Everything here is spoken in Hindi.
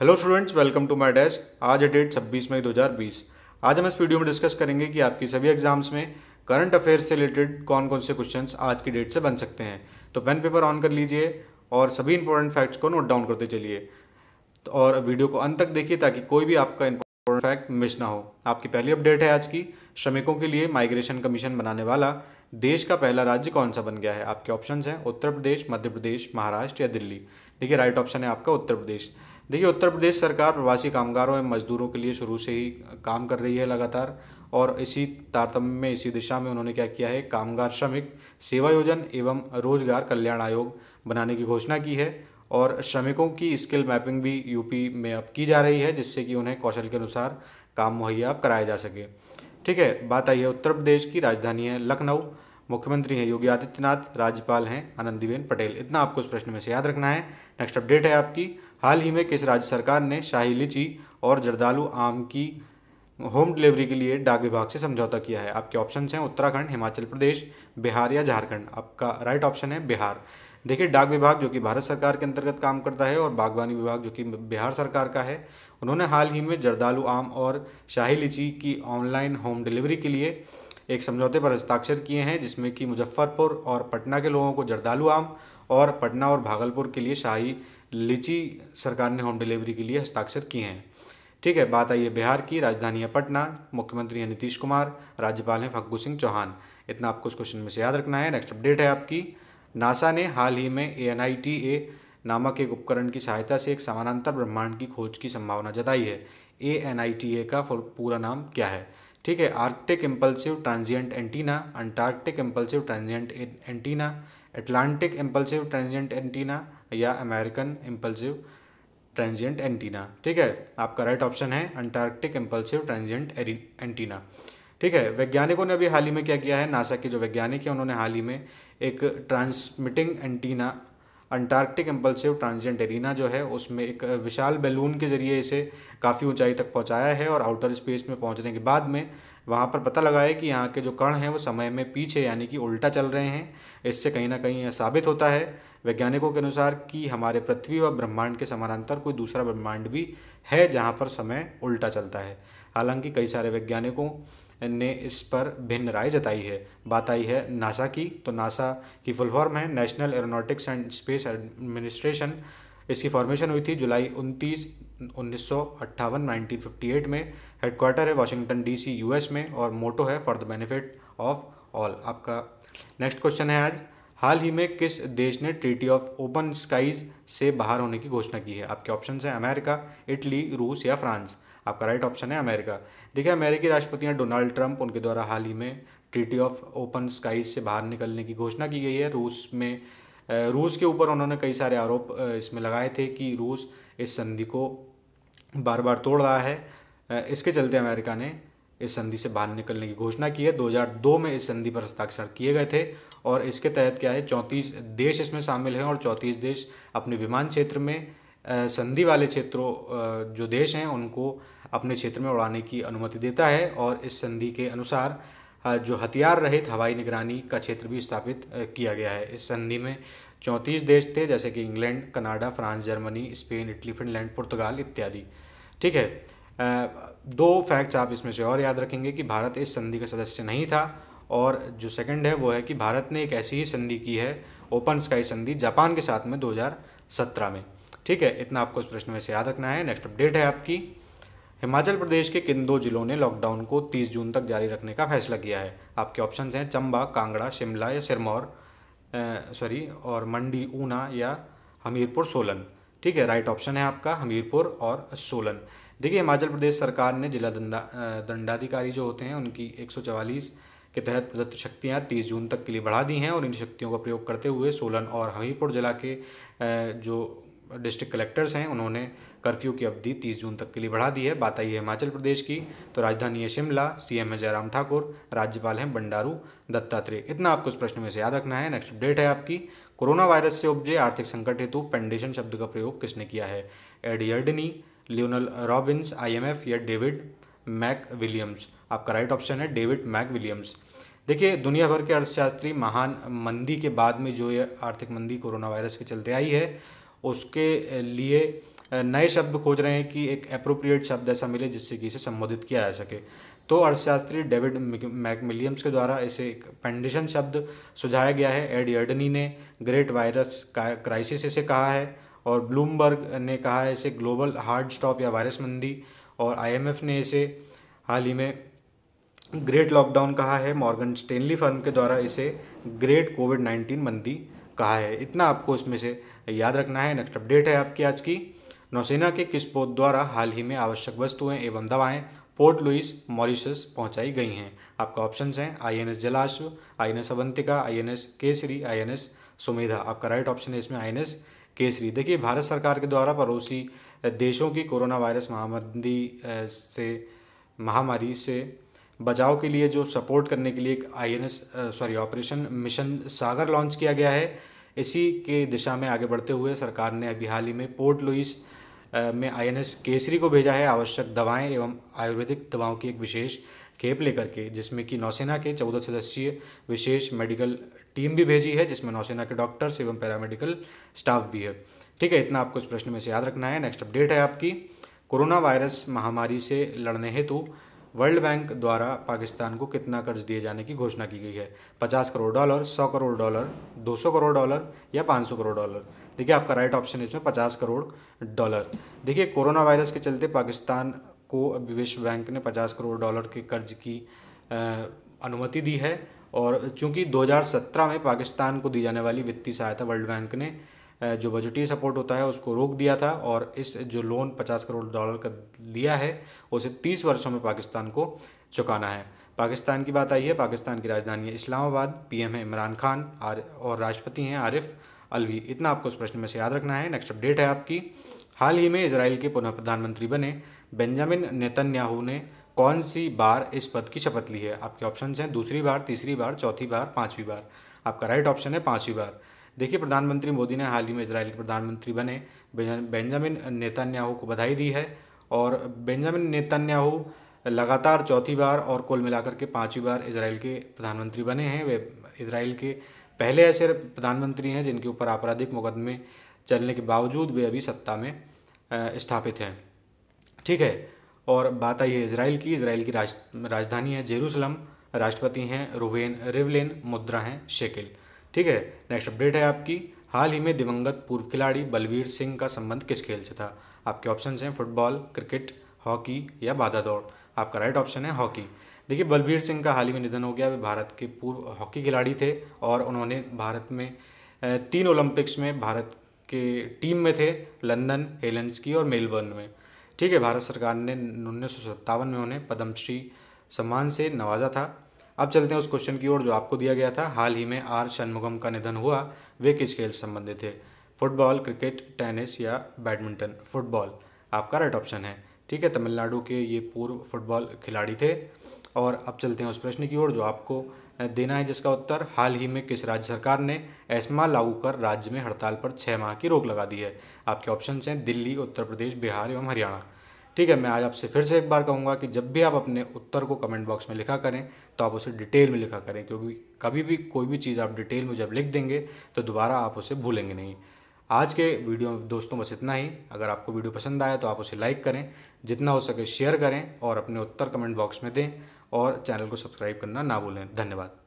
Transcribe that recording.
hello students welcome to my desk आज है डेट 26 मई 2020 आज हम इस वीडियो में डिस्कस करेंगे कि आपकी सभी एग्जाम्स में करंट अफेयर्स से रिलेटेड कौन कौन से क्वेश्चंस आज की डेट से बन सकते हैं तो पेन पेपर ऑन कर लीजिए और सभी इंपॉर्टेंट फैक्ट्स को नोट डाउन करते चलिए तो और वीडियो को अंत तक देखिए ताकि कोई भी आपका इंपॉर्टेंट फैक्ट मिस ना हो आपकी पहली अपडेट है आज की श्रमिकों के लिए माइग्रेशन कमीशन बनाने वाला देश का पहला राज्य कौन सा बन गया है आपके ऑप्शन हैं उत्तर प्रदेश मध्य प्रदेश महाराष्ट्र या दिल्ली देखिए राइट ऑप्शन है आपका उत्तर प्रदेश देखिए उत्तर प्रदेश सरकार प्रवासी कामगारों एवं मजदूरों के लिए शुरू से ही काम कर रही है लगातार और इसी तारतम्य में इसी दिशा में उन्होंने क्या किया है कामगार श्रमिक सेवा योजन एवं रोजगार कल्याण आयोग बनाने की घोषणा की है और श्रमिकों की स्किल मैपिंग भी यूपी में अब की जा रही है जिससे कि उन्हें कौशल के अनुसार काम मुहैया कराया जा सके ठीक है बात आई है उत्तर प्रदेश की राजधानी है लखनऊ मुख्यमंत्री हैं योगी आदित्यनाथ राज्यपाल हैं आनंदीबेन पटेल इतना आपको इस प्रश्न में से याद रखना है नेक्स्ट अपडेट है आपकी हाल ही में किस राज्य सरकार ने शाही लीची और जर्दालू आम की होम डिलीवरी के लिए डाक विभाग से समझौता किया है आपके ऑप्शन हैं उत्तराखंड हिमाचल प्रदेश बिहार या झारखंड आपका राइट ऑप्शन है बिहार देखिए डाक विभाग जो कि भारत सरकार के अंतर्गत काम करता है और बागवानी विभाग जो कि बिहार सरकार का है उन्होंने हाल ही में जर्दालू आम और शाही लीची की ऑनलाइन होम डिलीवरी के लिए एक समझौते पर हस्ताक्षर किए हैं जिसमें कि मुजफ्फरपुर और पटना के लोगों को जर्दालू आम और पटना और भागलपुर के लिए शाही लीची सरकार ने होम डिलीवरी के लिए हस्ताक्षर किए हैं ठीक है बात आई है बिहार की राजधानी है पटना मुख्यमंत्री है नीतीश कुमार राज्यपाल हैं फग्गू सिंह चौहान इतना आपको इस क्वेश्चन में से याद रखना है नेक्स्ट अपडेट है आपकी नासा ने हाल ही में A N I T A नामक एक उपकरण की सहायता से एक समानांतर ब्रह्मांड की खोज की संभावना जताई है A N I T A का पूरा नाम क्या है ठीक है Arctic impulsive transient antenna Antarctic impulsive transient antenna Atlantic impulsive transient antenna या अमेरिकन इम्पल्सिव ट्रांजिएंट एंटीना ठीक है आपका राइट ऑप्शन है अंटार्कटिक इम्पल्सिव ट्रांजिएंट एंटीना ठीक है वैज्ञानिकों ने अभी हाल ही में क्या किया है नासा के जो वैज्ञानिक हैं उन्होंने हाल ही में एक transmitting antenna Antarctic impulsive transient arena जो है उसमें एक विशाल बैलून के जरिए इसे काफ़ी ऊंचाई तक पहुंचाया है और आउटर स्पेस में पहुंचने के बाद में वहाँ पर पता लगा है कि यहाँ के जो कण हैं वो समय में पीछे यानी कि उल्टा चल रहे हैं इससे कहीं ना कहीं यह साबित होता है वैज्ञानिकों के अनुसार कि हमारे पृथ्वी व ब्रह्मांड के समानांतर कोई दूसरा ब्रह्मांड भी है जहाँ पर समय उल्टा चलता है हालांकि कई सारे वैज्ञानिकों ने इस पर भिन्न राय जताई है बात आई है नासा की तो नासा की फुल फॉर्म है National Aeronautics and Space Administration इसकी फॉर्मेशन हुई थी जुलाई उनतीस उन्नीस सौ 1958 में हेडक्वार्टर है वाशिंगटन डीसी यूएस में और मोटो है for the benefit of all आपका नेक्स्ट क्वेश्चन है आज हाल ही में किस देश ने ट्रीटी ऑफ ओपन स्काइज से बाहर होने की घोषणा की है आपके ऑप्शन हैं अमेरिका इटली रूस या फ्रांस आपका राइट ऑप्शन है अमेरिका देखिए अमेरिकी राष्ट्रपति हैं डोनाल्ड ट्रंप उनके द्वारा हाल ही में ट्रीटी ऑफ ओपन स्काइज से बाहर निकलने की घोषणा की गई है रूस में रूस के ऊपर उन्होंने कई सारे आरोप इसमें लगाए थे कि रूस इस संधि को बार बार तोड़ रहा है इसके चलते अमेरिका ने इस संधि से बाहर निकलने की घोषणा की है 2002 में इस संधि पर हस्ताक्षर किए गए थे और इसके तहत क्या है चौंतीस देश इसमें शामिल हैं और चौंतीस देश अपने विमान क्षेत्र में संधि वाले क्षेत्रों जो देश हैं उनको अपने क्षेत्र में उड़ाने की अनुमति देता है और इस संधि के अनुसार जो हथियार रहित हवाई निगरानी का क्षेत्र भी स्थापित किया गया है इस संधि में चौंतीस देश थे जैसे कि England Canada France Germany Spain Italy Finland पुर्तगाल इत्यादि ठीक है दो फैक्ट्स आप इसमें से और याद रखेंगे कि भारत इस संधि का सदस्य नहीं था और जो सेकंड है वो है कि भारत ने एक ऐसी ही संधि की है ओपन स्काई संधि जापान के साथ में 2017 में ठीक है इतना आपको इस प्रश्न में से याद रखना है नेक्स्ट अपडेट है आपकी हिमाचल प्रदेश के किन दो जिलों ने लॉकडाउन को 30 जून तक जारी रखने का फैसला किया है आपके ऑप्शंस हैं चंबा कांगड़ा शिमला या सिरमौर सॉरी और मंडी ऊना या हमीरपुर सोलन ठीक है राइट ऑप्शन है आपका हमीरपुर और सोलन देखिए हिमाचल प्रदेश सरकार ने जिला दंडा दंडाधिकारी जो होते हैं उनकी 144 के तहत प्रदत्त शक्तियाँ 30 जून तक के लिए बढ़ा दी हैं और इन शक्तियों का प्रयोग करते हुए सोलन और हमीरपुर जिला के जो डिस्ट्रिक्ट कलेक्टर्स हैं उन्होंने कर्फ्यू की अवधि 30 जून तक के लिए बढ़ा दी है बात आई है हिमाचल प्रदेश की तो राजधानी है शिमला सीएम है जयराम ठाकुर राज्यपाल हैं बंडारू दत्तात्रेय इतना आपको इस प्रश्न में से याद रखना है नेक्स्ट अपडेट है आपकी कोरोना वायरस से उपजे आर्थिक संकट हेतु पेंडेशन शब्द का प्रयोग किसने किया है एडियर्डनी लियोनल रॉबिन्स आईएमएफ या डेविड मैक विलियम्स आपका राइट ऑप्शन है डेविड मैक विलियम्स देखिए दुनिया भर के अर्थशास्त्री महान मंदी के बाद में जो ये आर्थिक मंदी कोरोना वायरस के चलते आई है उसके लिए नए शब्द खोज रहे हैं कि एक अप्रोप्रिएट शब्द ऐसा मिले जिससे कि इसे संबोधित किया जा सके तो अर्थशास्त्री डेविड मैकमिलियम्स के द्वारा इसे एक पेंडिशन शब्द सुझाया गया है एड यर्डनी ने ग्रेट वायरस क्राइसिस इसे कहा है और ब्लूमबर्ग ने कहा है इसे ग्लोबल हार्ड स्टॉप या वायरस मंदी और आईएमएफ ने इसे हाल ही में ग्रेट लॉकडाउन कहा है मॉर्गन स्टेनली फर्म के द्वारा इसे ग्रेट कोविड नाइन्टीन मंदी कहा है इतना आपको इसमें से याद रखना है नेक्स्ट अपडेट है आपकी आज की नौसेना के किस पोत द्वारा हाल ही में आवश्यक वस्तुएं एवं दवाएं पोर्ट लुइस मॉरिशस पहुंचाई गई हैं आपका ऑप्शन हैं I N S Jalashwa I N S Avantika I N S Kesari I N S Sumedha आपका राइट ऑप्शन है इसमें आई एन एस केसरी देखिए भारत सरकार के द्वारा पड़ोसी देशों की कोरोना वायरस महामंदी से महामारी से बचाव के लिए जो सपोर्ट करने के लिए एक I sorry operation mission Sagar launch किया गया है इसी के दिशा में आगे बढ़ते हुए सरकार ने अभी हाल ही में पोर्ट लुइस में आई केसरी को भेजा है आवश्यक दवाएं एवं आयुर्वेदिक दवाओं की एक विशेष खेप लेकर के जिसमें कि नौसेना के चौदह सदस्यीय विशेष मेडिकल टीम भी भेजी है जिसमें नौसेना के डॉक्टर्स एवं पैरामेडिकल स्टाफ भी है ठीक है इतना आपको इस प्रश्न में से याद रखना है नेक्स्ट अपडेट है आपकी कोरोना वायरस महामारी से लड़ने हेतु वर्ल्ड बैंक द्वारा पाकिस्तान को कितना कर्ज दिए जाने की घोषणा की गई है पचास करोड़ डॉलर सौ करोड़ डॉलर दो सौ करोड़ डॉलर या पाँच सौ करोड़ डॉलर देखिए आपका राइट ऑप्शन है इसमें पचास करोड़ डॉलर देखिए कोरोना वायरस के चलते पाकिस्तान को विश्व बैंक ने पचास करोड़ डॉलर के कर्ज की अनुमति दी है और चूंकि 2017 में पाकिस्तान को दी जाने वाली वित्तीय सहायता वर्ल्ड बैंक ने जो बजटीय सपोर्ट होता है उसको रोक दिया था और इस जो लोन पचास करोड़ डॉलर का लिया है उसे तीस वर्षों में पाकिस्तान को चुकाना है पाकिस्तान की बात आई है पाकिस्तान की राजधानी इस्लामाबाद इस्लामाबाद पीएम है इमरान खान आर और राष्ट्रपति हैं आरिफ अलवी इतना आपको उस प्रश्न में से याद रखना है नेक्स्ट अपडेट है आपकी हाल ही में इसराइल के पुनः प्रधानमंत्री बने बेंजामिन नेतन्याहू ने कौन सी बार इस पद की शपथ ली है आपके ऑप्शन हैं दूसरी बार तीसरी बार चौथी बार पाँचवीं बार आपका राइट ऑप्शन है पाँचवीं बार देखिए प्रधानमंत्री मोदी ने हाल ही में इसराइल के प्रधानमंत्री बने बेंजामिन नेतान्याहू को बधाई दी है और बेंजामिन नेतान्याहू लगातार चौथी बार और कुल मिलाकर के पांचवी बार इसराइल के प्रधानमंत्री बने हैं वे इसराइल के पहले ऐसे प्रधानमंत्री हैं जिनके ऊपर आपराधिक मुकदमे चलने के बावजूद वे अभी सत्ता में स्थापित हैं ठीक है और बात आई है इसराइल की इसराइल की राज राजधानी है जेरूसलम राष्ट्रपति हैं रुवेन रिवलिन मुद्रा हैं शेकिल ठीक है नेक्स्ट अपडेट है आपकी हाल ही में दिवंगत पूर्व खिलाड़ी बलवीर सिंह का संबंध किस खेल से था आपके ऑप्शन हैं फुटबॉल क्रिकेट हॉकी या बाधा दौड़ आपका राइट ऑप्शन है हॉकी देखिए बलबीर सिंह का हाल ही में निधन हो गया वे भारत के पूर्व हॉकी खिलाड़ी थे और उन्होंने भारत में तीन ओलंपिक्स में भारत के टीम में थे लंदन हेलेंस की और मेलबर्न में ठीक है भारत सरकार ने उन्नीस में उन्हें पद्मश्री सम्मान से नवाजा था अब चलते हैं उस क्वेश्चन की ओर जो आपको दिया गया था हाल ही में आर शनमुगम का निधन हुआ वे किस खेल से संबंधित थे फुटबॉल क्रिकेट टेनिस या बैडमिंटन फुटबॉल आपका राइट ऑप्शन है ठीक है तमिलनाडु के ये पूर्व फुटबॉल खिलाड़ी थे और अब चलते हैं उस प्रश्न की ओर जो आपको देना है जिसका उत्तर हाल ही में किस राज्य सरकार ने एस्मा लागू कर राज्य में हड़ताल पर छः माह की रोक लगा दी है आपके ऑप्शन हैं दिल्ली उत्तर प्रदेश बिहार एवं हरियाणा ठीक है मैं आज आपसे फिर से एक बार कहूँगा कि जब भी आप अपने उत्तर को कमेंट बॉक्स में लिखा करें तो आप उसे डिटेल में लिखा करें क्योंकि कभी भी कोई भी चीज़ आप डिटेल में जब लिख देंगे तो दोबारा आप उसे भूलेंगे नहीं आज के वीडियो में दोस्तों बस इतना ही अगर आपको वीडियो पसंद आया तो आप उसे लाइक करें जितना हो सके शेयर करें और अपने उत्तर कमेंट बॉक्स में दें और चैनल को सब्सक्राइब करना ना भूलें धन्यवाद